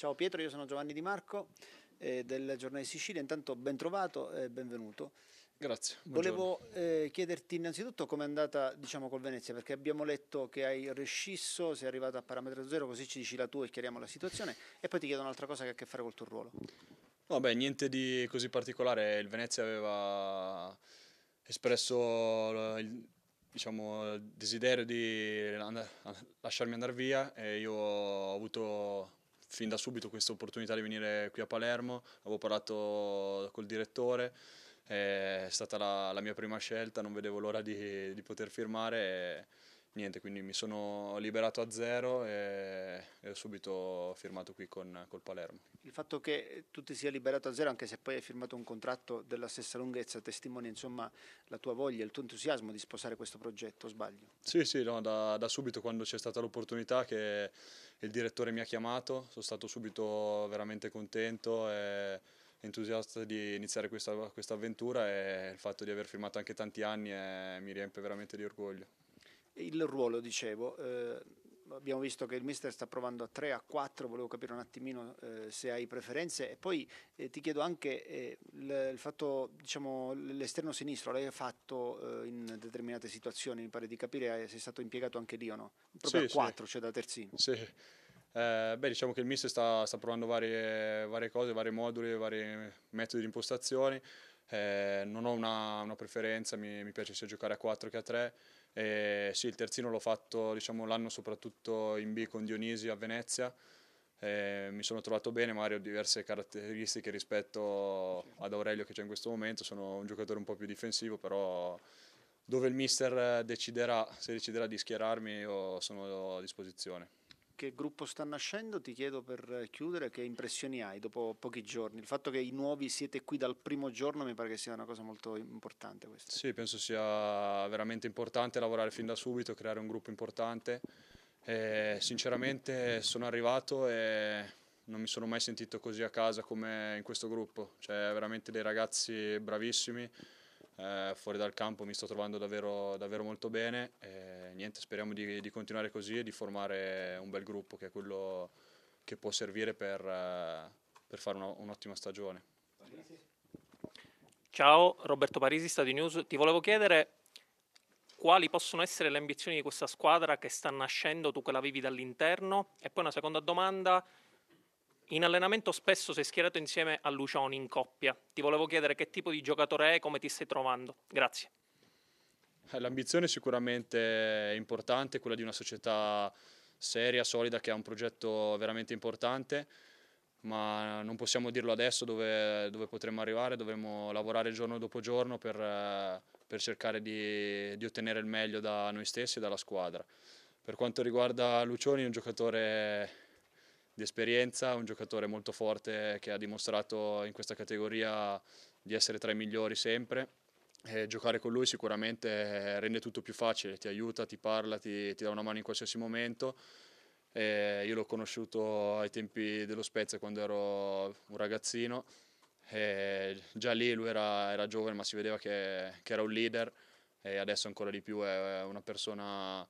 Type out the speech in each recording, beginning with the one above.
Ciao Pietro, io sono Giovanni Di Marco eh, del Giornale Sicilia, intanto ben trovato e benvenuto. Grazie. Volevo eh, chiederti innanzitutto com'è andata diciamo col Venezia, perché abbiamo letto che hai rescisso, sei arrivato a parametro zero, così ci dici la tua e chiariamo la situazione, e poi ti chiedo un'altra cosa che ha a che fare col tuo ruolo. Vabbè, niente di così particolare, il Venezia aveva espresso il, diciamo, il desiderio di lasciarmi andare via e io ho avuto fin da subito questa opportunità di venire qui a Palermo, avevo parlato col direttore, è stata la, la mia prima scelta, non vedevo l'ora di, di, poter firmare. E, Niente, quindi mi sono liberato a zero e, e ho subito firmato qui con, col Palermo il fatto che tu ti sia liberato a zero, anche se poi hai firmato un contratto della stessa lunghezza, testimonia insomma la tua voglia, il tuo entusiasmo di sposare questo progetto, sbaglio? Sì, sì, no, da, da subito quando c'è stata l'opportunità che il direttore mi ha chiamato, sono stato subito veramente contento e entusiasta di iniziare questa, questa avventura e il fatto di aver firmato anche tanti anni eh, mi riempie veramente di orgoglio. Il ruolo, dicevo, eh abbiamo visto che il mister sta provando a 3, a 4, volevo capire un attimino eh, se hai preferenze e poi eh, ti chiedo anche eh, il, fatto, diciamo, l'esterno sinistro l'hai fatto eh, in determinate situazioni, mi pare di capire se è stato impiegato anche lì o no, proprio sì, a 4, sì. cioè da terzino. Sì. Eh, beh, diciamo che il mister sta, sta provando varie, varie, cose, vari moduli, vari metodi di impostazione. Eh, non ho una, una preferenza, mi, mi piace sia giocare a 4 che a 3. E eh, sì, il terzino l'ho fatto diciamo, l'anno soprattutto in B con Dionisi a Venezia. Eh, mi sono trovato bene, magari ho diverse caratteristiche rispetto ad Aurelio che c'è in questo momento, sono un giocatore un po' più difensivo, però dove il mister deciderà, se deciderà di schierarmi, io sono a disposizione che gruppo sta nascendo, ti chiedo per eh, chiudere che impressioni hai dopo pochi giorni. Il fatto che i nuovi siete qui dal primo giorno mi pare che sia una cosa molto importante questa. Sì, penso sia veramente importante lavorare fin da subito, creare un gruppo importante. E sinceramente sono arrivato e non mi sono mai sentito così a casa come in questo gruppo. Cioè veramente dei ragazzi bravissimi eh, fuori dal campo mi sto trovando davvero, davvero molto bene. E, niente, speriamo di, di, continuare così e di formare un bel gruppo che è quello che può servire per, eh, per fare un'ottima stagione. Ciao, Roberto Parisi, Stati News. Ti volevo chiedere quali possono essere le ambizioni di questa squadra che sta nascendo, tu che la vivi dall'interno? E poi una seconda domanda in allenamento spesso sei schierato insieme a Lucioni in coppia. Ti volevo chiedere che tipo di giocatore è e come ti stai trovando. Grazie. Eh, l'ambizione sicuramente è importante, quella di una società seria, solida, che ha un progetto veramente importante, ma non possiamo dirlo adesso dove, dove potremmo arrivare, dovremo lavorare giorno dopo giorno per, per cercare di, di ottenere il meglio da noi stessi e dalla squadra. Per quanto riguarda Lucioni è un giocatore di esperienza, un giocatore molto forte che ha dimostrato in questa categoria di essere tra i migliori sempre. E giocare con lui sicuramente rende tutto più facile, ti aiuta, ti parla, ti, ti dà una mano in qualsiasi momento. E io l'ho conosciuto ai tempi dello Spezia quando ero un ragazzino. E già lì lui era, era, giovane ma si vedeva che, che era un leader e adesso ancora di più è una persona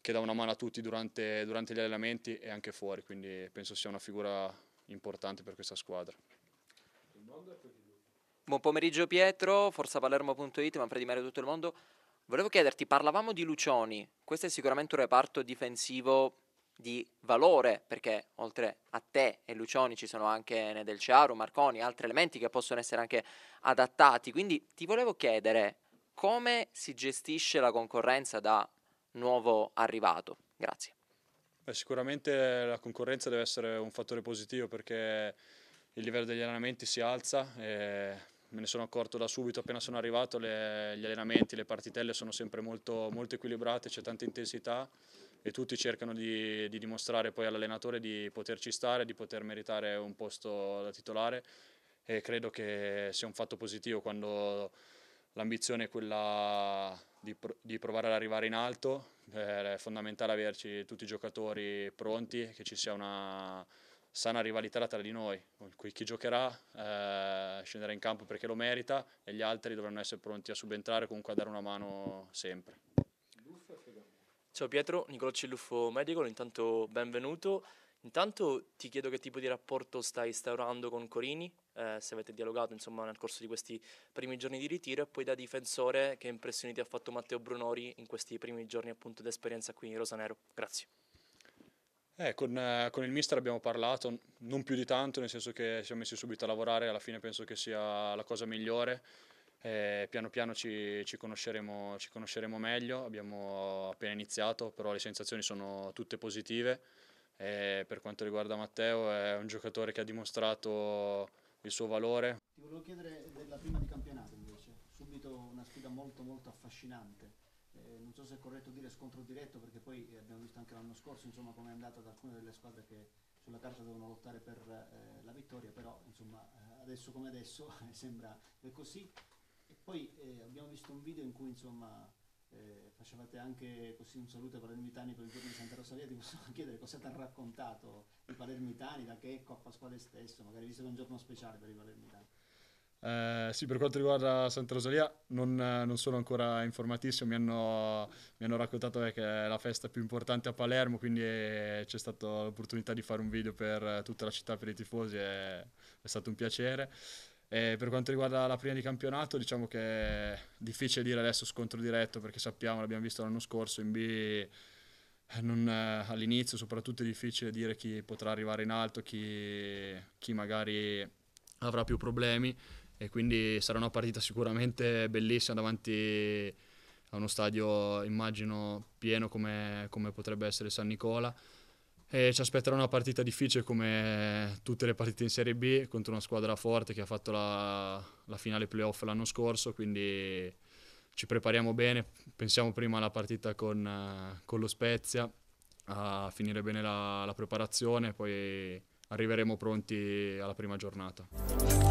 che dà una mano a tutti durante, durante gli allenamenti e anche fuori, quindi penso sia una figura importante per questa squadra. Buon pomeriggio Pietro, forzapalermo.it, Manfredi Mario tutto il mondo. Volevo chiederti, parlavamo di Lucioni, questo è sicuramente un reparto difensivo di valore, perché oltre a te e Lucioni ci sono anche Nedel Ciaro, Marconi, altri elementi che possono essere anche adattati. Quindi ti volevo chiedere come si gestisce la concorrenza da nuovo arrivato? Grazie. Beh, sicuramente la concorrenza deve essere un fattore positivo perché il livello degli allenamenti si alza e me ne sono accorto da subito appena sono arrivato, le, gli allenamenti, le partitelle sono sempre molto, molto equilibrate, c'è tanta intensità e tutti cercano di, di dimostrare poi all'allenatore di poterci stare, di poter meritare un posto da titolare e credo che sia un fatto positivo quando L'ambizione è quella di, pro di, provare ad arrivare in alto, eh, è fondamentale averci tutti i giocatori pronti, che ci sia una sana rivalità tra di noi, chi giocherà eh, scenderà in campo perché lo merita e gli altri dovranno essere pronti a subentrare comunque a dare una mano sempre. Ciao Pietro, Nicolò Cilluffo Medico, intanto benvenuto. Intanto ti chiedo che tipo di rapporto stai instaurando con Corini, eh, se avete dialogato insomma, nel corso di questi primi giorni di ritiro e poi da difensore che impressioni ti ha fatto Matteo Brunori in questi primi giorni appunto di qui in Rosanero. Grazie. Eh, con, eh, con, il mister abbiamo parlato, non più di tanto, nel senso che siamo messi subito a lavorare, alla fine penso che sia la cosa migliore. Eh, piano piano ci, ci, conosceremo, ci conosceremo meglio, abbiamo appena iniziato, però le sensazioni sono tutte positive. E per quanto riguarda Matteo è un giocatore che ha dimostrato il suo valore. Ti volevo chiedere della prima di campionato invece, subito una sfida molto molto affascinante, eh, non so se è corretto dire scontro diretto perché poi abbiamo visto anche l'anno scorso insomma come è andata ad alcune delle squadre che sulla carta devono lottare per eh, la vittoria, però insomma eh, adesso come adesso eh, sembra così. E poi eh, abbiamo visto un video in cui insomma eh, facevate anche così un saluto ai palermitani per il giorno di Santa Rosalia, ti posso chiedere cosa ti ha raccontato i palermitani, da Checco a Pasquale stesso, magari visto che è un giorno speciale per i palermitani. Eh, sì, per quanto riguarda Santa Rosalia non, non sono ancora informatissimo, mi hanno, mi hanno raccontato eh, che è la festa più importante a Palermo, quindi eh, c'è stata l'opportunità di fare un video per tutta la città, per i tifosi, è, è stato un piacere. E eh, per quanto riguarda la prima di campionato, diciamo che è difficile dire adesso scontro diretto perché sappiamo, l'abbiamo visto l'anno scorso in B. Eh, non, eh, all'inizio soprattutto è difficile dire chi potrà arrivare in alto, chi, chi magari avrà più problemi e quindi sarà una partita sicuramente bellissima davanti a uno stadio immagino pieno come, come potrebbe essere San Nicola. E ci aspetterà una partita difficile come tutte le partite in Serie B contro una squadra forte che ha fatto la, la finale playoff l'anno scorso, quindi ci prepariamo bene, pensiamo prima alla partita con, con lo Spezia, a finire bene la, la preparazione, poi arriveremo pronti alla prima giornata.